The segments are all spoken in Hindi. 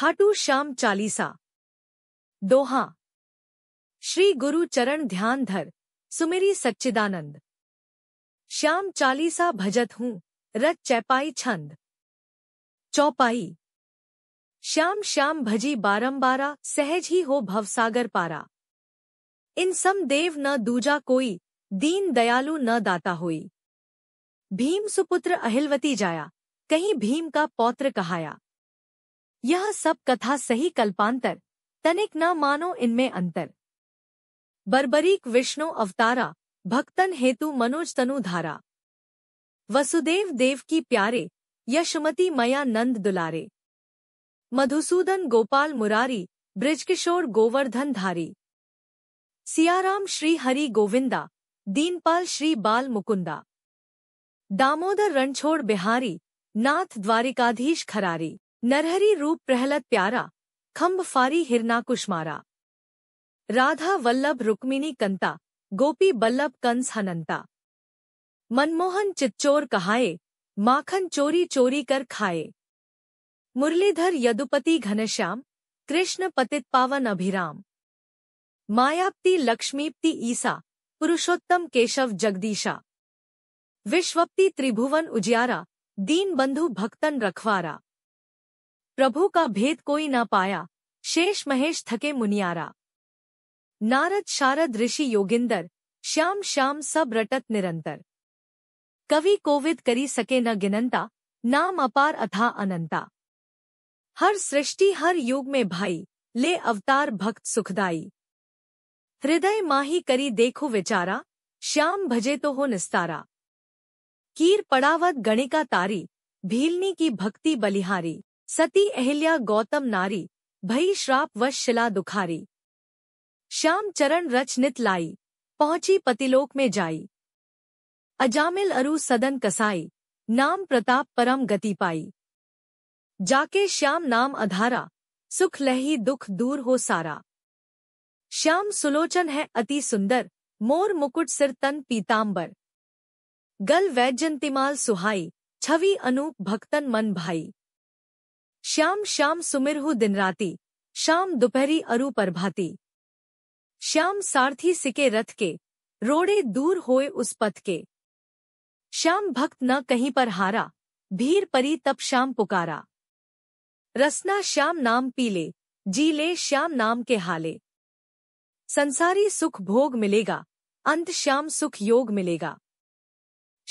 खाटू श्याम चालीसा दोहा श्री गुरु चरण ध्यान धर सुमेरी सच्चिदानंद श्याम चालीसा भजत हूँ रच चैपाई छंद चौपाई श्याम श्याम भजी बारंबारा सहज ही हो भवसागर पारा इन सम देव न दूजा कोई दीन दयालु न दाता होई भीम सुपुत्र अहिलवती जाया कहीं भीम का पौत्र कहाया यह सब कथा सही कल्पांतर तनिक न मानो इनमें अंतर बर्बरीक विष्णु अवतारा भक्तन हेतु मनोज तनु धारा वसुदेव देव की प्यारे यशमती मया नंद दुलारे मधुसूदन गोपाल मुरारी ब्रजकिशोर गोवर्धन धारी सियाराम श्री हरि गोविंदा दीनपाल श्री बाल मुकुंदा दामोदर रणछोड़ बिहारी नाथ द्वारिकाधीश खरारी नरहरी रूप प्रहलद प्यारा खम्ब फारी हिरना कुशमारा राधा वल्लभ रुक्मिणी कंता गोपी बल्लभ कंस हनंता मनमोहन चिच्चोर कहाए माखन चोरी चोरी कर खाए मुरलीधर यदुपति घनश्याम कृष्ण पतित पावन अभिराम मायाप्ति लक्ष्मीप्ति ईसा पुरुषोत्तम केशव जगदीशा विश्वप्ति त्रिभुवन उजियारा दीन बंधु भक्तन रखवारा प्रभु का भेद कोई न पाया शेष महेश थके मुनियारा नारद शारद ऋषि योगिंदर श्याम श्याम सब रटत निरंतर कवि कोविद करी सके न गिनंता नाम अपार अथा अनंता हर सृष्टि हर युग में भाई ले अवतार भक्त सुखदाई हृदय माही करी देखो विचारा श्याम भजे तो हो निस्तारा कीर पड़ावत गणिका तारी भीलनी की भक्ति बलिहारी सती अहिल्या गौतम नारी भई श्राप व शिला दुखारी श्याम चरण रचनित लाई पहुंची पतिलोक में जाई अजामिल अरु सदन कसाई नाम प्रताप परम गति पाई जाके श्याम नाम अधारा सुख लही दुख दूर हो सारा श्याम सुलोचन है अति सुंदर मोर मुकुट सिर तन पीताम्बर गल वैजंतिमाल सुहाई छवि अनूप भक्तन मन भाई श्याम श्याम सुमिरहु दिनराती श्याम दोपहरी अरु परभाती श्याम सारथी सिके रथ के रोड़े दूर होए उस पथ के श्याम भक्त न कहीं पर हारा भीर परी तब श्याम पुकारा रसना श्याम नाम पीले जी ले श्याम नाम के हाले संसारी सुख भोग मिलेगा अंत श्याम सुख योग मिलेगा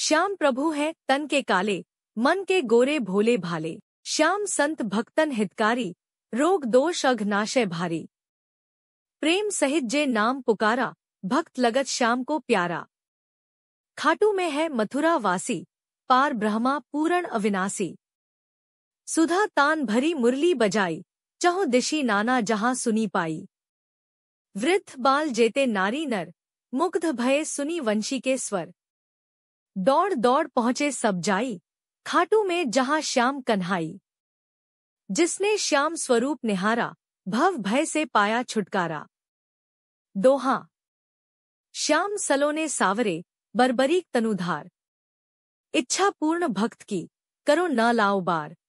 श्याम प्रभु है तन के काले मन के गोरे भोले भाले श्याम संत भक्तन हितकारी रोग दोष अघनाशय भारी प्रेम सहित जे नाम पुकारा भक्त लगत श्याम को प्यारा खाटू में है मथुरा वासी पार ब्रह्मा पूरण अविनाशी सुधा तान भरी मुरली बजाई चहु दिशी नाना जहां सुनी पाई वृद्ध बाल जेते नारी नर मुग्ध भये सुनी वंशी के स्वर दौड़ दौड़ पहुँचे सब जाई खाटू में जहां श्याम कन्हाई जिसने श्याम स्वरूप निहारा भव भय से पाया छुटकारा दोहा श्याम सलोने सावरे बरबरीक तनुधार इच्छा पूर्ण भक्त की करो न लाओ बार